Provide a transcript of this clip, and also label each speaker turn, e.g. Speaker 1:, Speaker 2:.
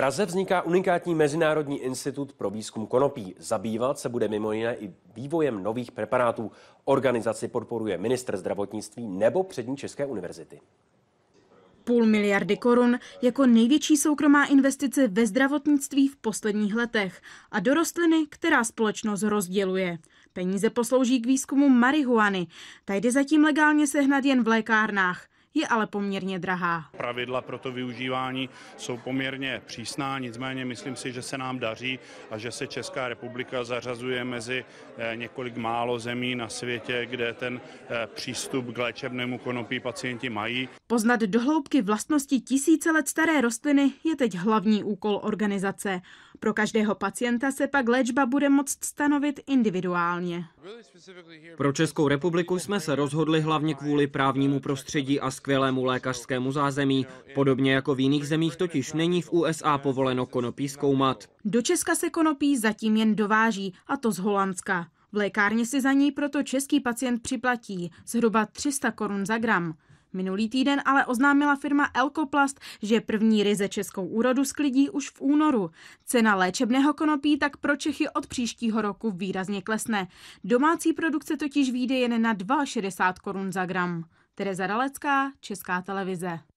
Speaker 1: Praze vzniká unikátní Mezinárodní institut pro výzkum konopí. Zabývat se bude mimo jiné i vývojem nových preparátů. Organizaci podporuje minister zdravotnictví nebo přední České univerzity.
Speaker 2: Půl miliardy korun jako největší soukromá investice ve zdravotnictví v posledních letech a do rostliny, která společnost rozděluje. Peníze poslouží k výzkumu marihuany. Ta jde zatím legálně sehnat jen v lékárnách je ale poměrně drahá.
Speaker 3: Pravidla pro to využívání jsou poměrně přísná, nicméně myslím si, že se nám daří a že se Česká republika zařazuje mezi eh, několik málo zemí na světě, kde ten eh, přístup k léčebnému konopí pacienti mají.
Speaker 2: Poznat dohloubky vlastnosti tisíce let staré rostliny je teď hlavní úkol organizace. Pro každého pacienta se pak léčba bude moct stanovit individuálně.
Speaker 4: Pro Českou republiku jsme se rozhodli hlavně kvůli právnímu prostředí a skvělému lékařskému zázemí. Podobně jako v jiných zemích totiž není v USA povoleno konopí zkoumat.
Speaker 2: Do Česka se konopí zatím jen dováží, a to z Holandska. V lékárně si za ní proto český pacient připlatí zhruba 300 korun za gram. Minulý týden ale oznámila firma Elkoplast, že první ryze českou úrodu sklidí už v únoru. Cena léčebného konopí tak pro Čechy od příštího roku výrazně klesne. Domácí produkce totiž výjde jen na 2,60 korun za gram. Tereza Ralecká, Česká televize.